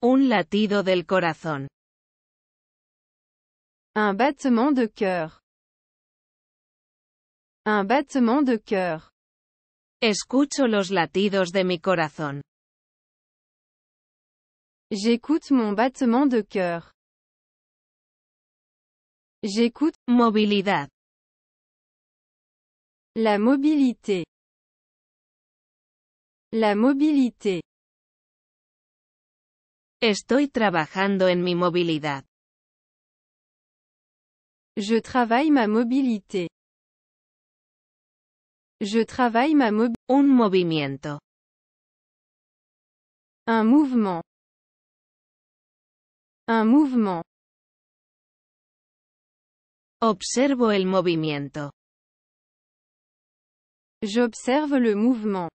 Un latido del corazón. Un battement de cœur. Un battement de cœur. Escucho los latidos de mi corazón. J'écoute mon battement de cœur. J'écoute mobilidad. La mobilité. La mobilité. Estoy trabajando en mi movilidad. Je travaille ma mobilité. Je travaille ma mobilité. Un movimiento. Un mouvement. Un mouvement. Observo el movimiento. J'observe le mouvement.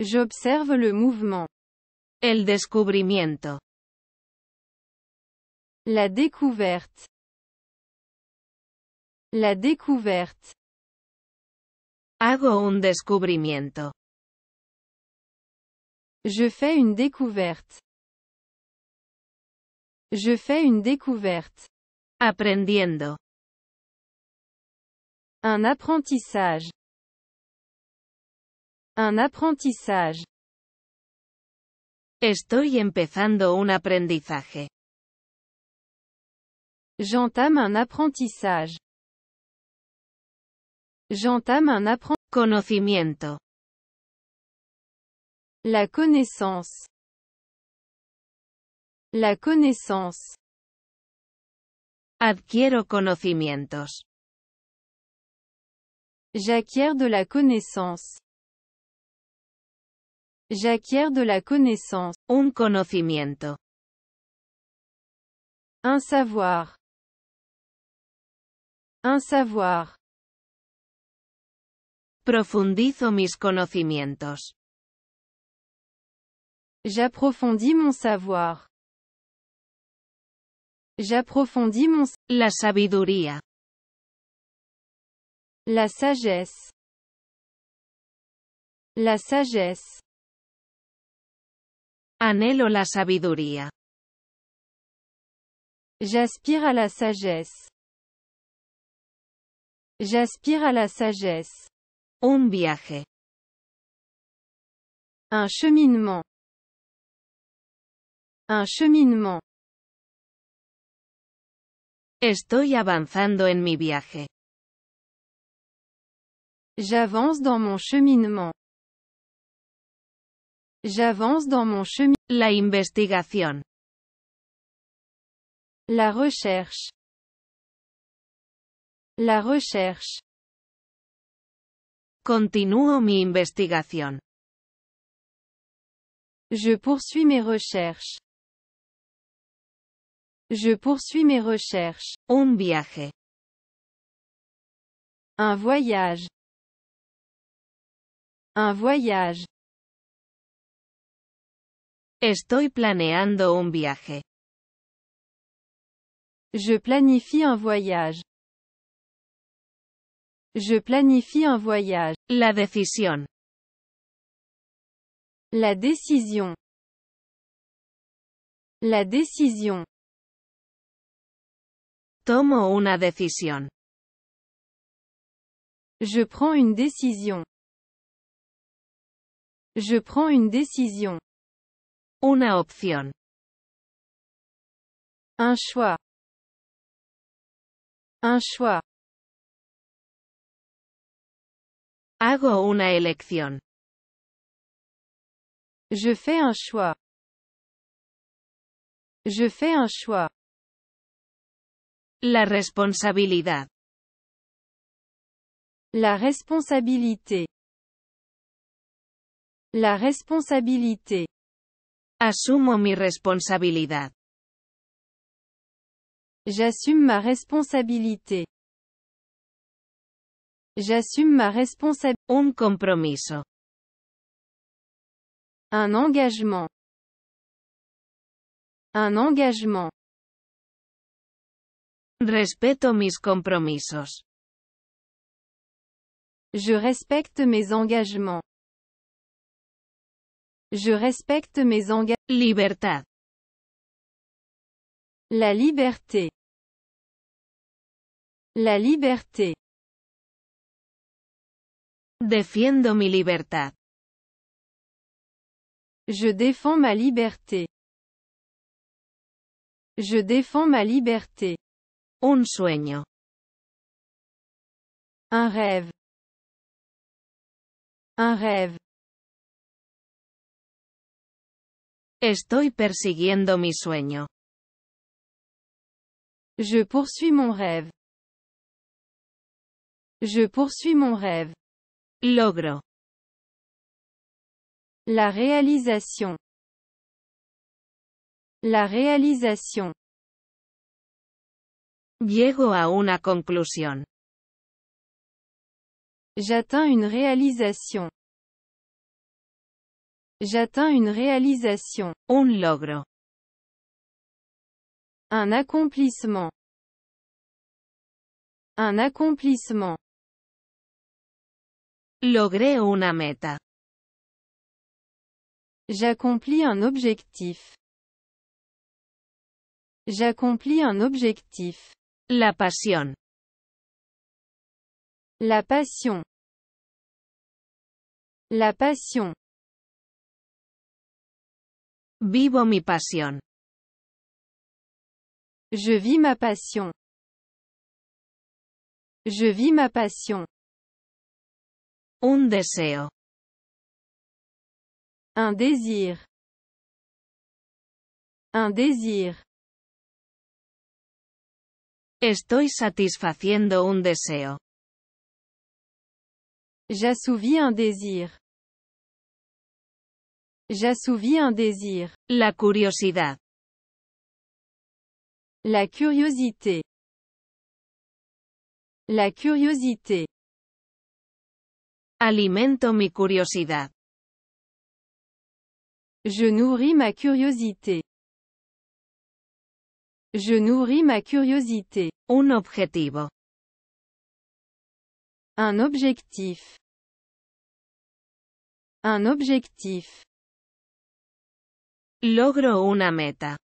J'observe le mouvement. El descubrimiento. La découverte. La découverte. Hago un descubrimiento. Je fais une découverte. Je fais une découverte. Aprendiendo. Un apprentissage. Un apprentissage. Estoy empezando un aprendizaje. J'entame un apprentissage. J'entame un apprentissage. Conocimiento. La connaissance. La connaissance. Adquiero conocimientos. J'acquiers de la connaissance. J'acquiers de la connaissance. Un conocimiento. Un savoir. Un savoir. Profundizo mis conocimientos. J'approfondis mon savoir. J'approfondis mon la sabiduría. La sagesse. La sagesse. Anhelo la sabiduría. J'aspire à la sagesse. J'aspire à la sagesse. Un viaje. Un cheminement. Un cheminement. Estoy avanzando en mi viaje. J'avance dans mon cheminement. J'avance dans mon chemin. La investigation. La recherche. La recherche. Continuo mi investigation. Je poursuis mes recherches. Je poursuis mes recherches. Un viaje. Un voyage. Un voyage. Estoy planeando un viaje. Je planifie un voyage. Je planifie un voyage. La décision. La décision. La décision. Tomo una decisión. Je prends une décision. Je prends une décision une option Un choix. Un choix. Hago una elección. Je fais un choix. Je fais un choix. La responsabilidad. La responsabilité. La responsabilité. Asumo mi responsabilidad. J'assume ma responsabilité. J'assume ma responsabilité. Un compromiso. Un engagement. Un engagement. Respeto mis compromisos. Je respecte mes engagements. Je respecte mes engagements. Libertad. La liberté. La liberté. Defiendo mi libertad. Je défends ma liberté. Je défends ma liberté. Un sueño. Un rêve. Un rêve. Estoy persiguiendo mi sueño. Je poursuis mon rêve. Je poursuis mon rêve. Logro. La réalisation. La réalisation. Llego a una conclusión. J'atteins une réalisation. J'atteins une réalisation. Un logro. Un accomplissement. Un accomplissement. Logré una meta. J'accomplis un objectif. J'accomplis un objectif. La passion. La passion. La passion. Vivo mi pasión. Je vis ma passion. Je vis ma passion. Un deseo. Un désir. Un désir. Estoy satisfaciendo un deseo. J'assouvis un désir. J'assouvis un désir. La curiosité. La curiosité. La curiosité. Alimento mi curiosidad. Je nourris ma curiosité. Je nourris ma curiosité. Un objetivo. Un objectif. Un objectif. Logro una meta.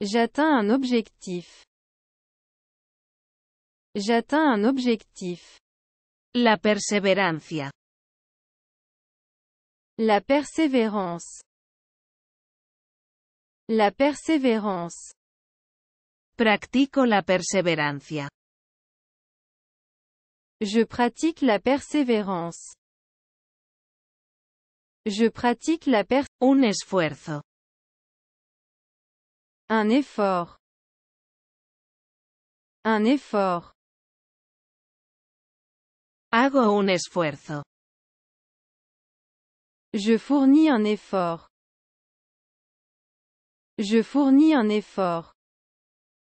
J'atteins un objectif. J'atteins un objectif. La perseverancia. La persévérance. La persévérance. Practico la perseverancia. Je pratique la persévérance. Je pratique la perte Un esfuerzo. Un effort. Un effort. Hago un esfuerzo. Je fournis un effort. Je fournis un effort.